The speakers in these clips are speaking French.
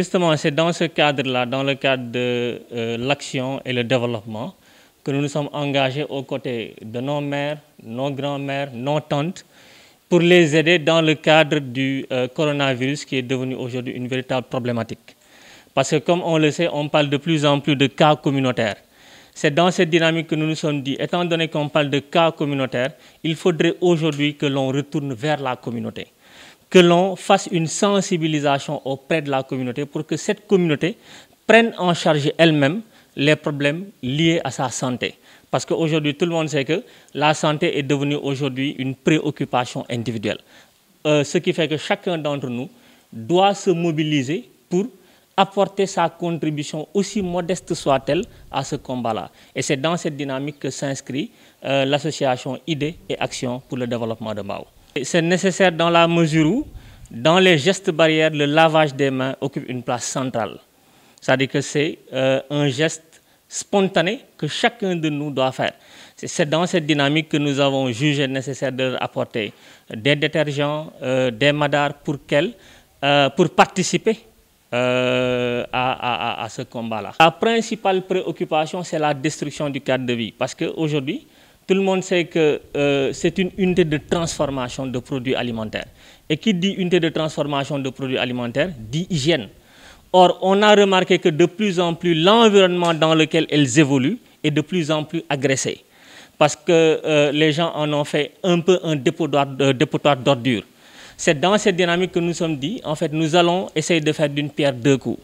Justement, c'est dans ce cadre-là, dans le cadre de euh, l'action et le développement, que nous nous sommes engagés aux côtés de nos mères, nos grands-mères, nos tantes, pour les aider dans le cadre du euh, coronavirus qui est devenu aujourd'hui une véritable problématique. Parce que comme on le sait, on parle de plus en plus de cas communautaires. C'est dans cette dynamique que nous nous sommes dit, étant donné qu'on parle de cas communautaires, il faudrait aujourd'hui que l'on retourne vers la communauté, que l'on fasse une sensibilisation auprès de la communauté pour que cette communauté prenne en charge elle-même les problèmes liés à sa santé. Parce qu'aujourd'hui, tout le monde sait que la santé est devenue aujourd'hui une préoccupation individuelle. Euh, ce qui fait que chacun d'entre nous doit se mobiliser pour apporter sa contribution, aussi modeste soit-elle, à ce combat-là. Et c'est dans cette dynamique que s'inscrit euh, l'association Idées et Action pour le développement de Mao. C'est nécessaire dans la mesure où, dans les gestes barrières, le lavage des mains occupe une place centrale. C'est-à-dire que c'est euh, un geste spontané que chacun de nous doit faire. C'est dans cette dynamique que nous avons jugé nécessaire de apporter des détergents, euh, des madars pour, pour participer euh, à, ce combat-là. La principale préoccupation, c'est la destruction du cadre de vie. Parce qu'aujourd'hui, tout le monde sait que euh, c'est une unité de transformation de produits alimentaires. Et qui dit unité de transformation de produits alimentaires, dit hygiène. Or, on a remarqué que de plus en plus, l'environnement dans lequel elles évoluent est de plus en plus agressé. Parce que euh, les gens en ont fait un peu un dépotoir d'ordures. C'est dans cette dynamique que nous sommes dit, en fait, nous allons essayer de faire d'une pierre deux coups.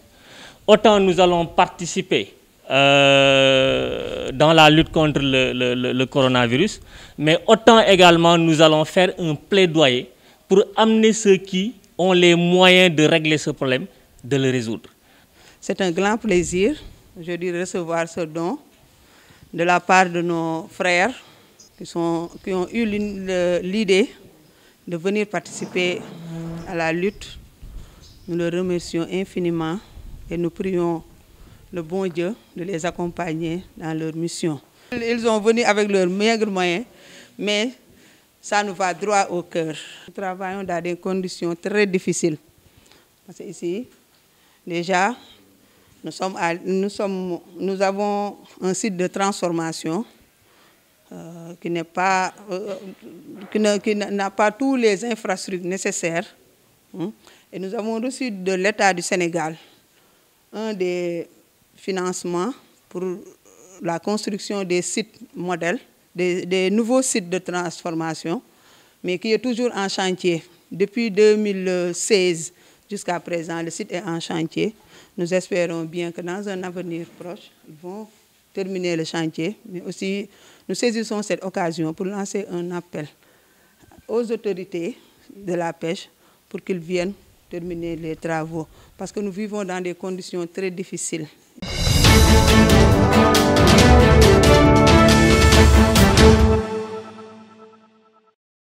Autant nous allons participer euh, dans la lutte contre le, coronavirus, mais autant également nous allons faire un plaidoyer pour amener ceux qui ont les moyens de régler ce problème, de le résoudre. C'est un grand plaisir, je dis, recevoir ce don de la part de nos frères qui ont eu l'idée de venir participer à la lutte. Nous le remercions infiniment et nous prions le bon Dieu de les accompagner dans leur mission. Ils ont venu avec leurs maigres moyens, mais ça nous va droit au cœur. Nous travaillons dans des conditions très difficiles. Parce ici, déjà, nous, sommes nous, sommes, nous avons un site de transformation euh, qui pas, euh, euh, qui n'a pas tous les infrastructures nécessaires. Hein. Et nous avons reçu de l'État du Sénégal un des financements pour la construction des sites modèles, des, des nouveaux sites de transformation, mais qui est toujours en chantier. Depuis 2016 jusqu'à présent, le site est en chantier. Nous espérons bien que dans un avenir proche, ils vont terminer le chantier, mais aussi nous saisissons cette occasion pour lancer un appel aux autorités de la pêche pour qu'ils viennent terminer les travaux parce que nous vivons dans des conditions très difficiles.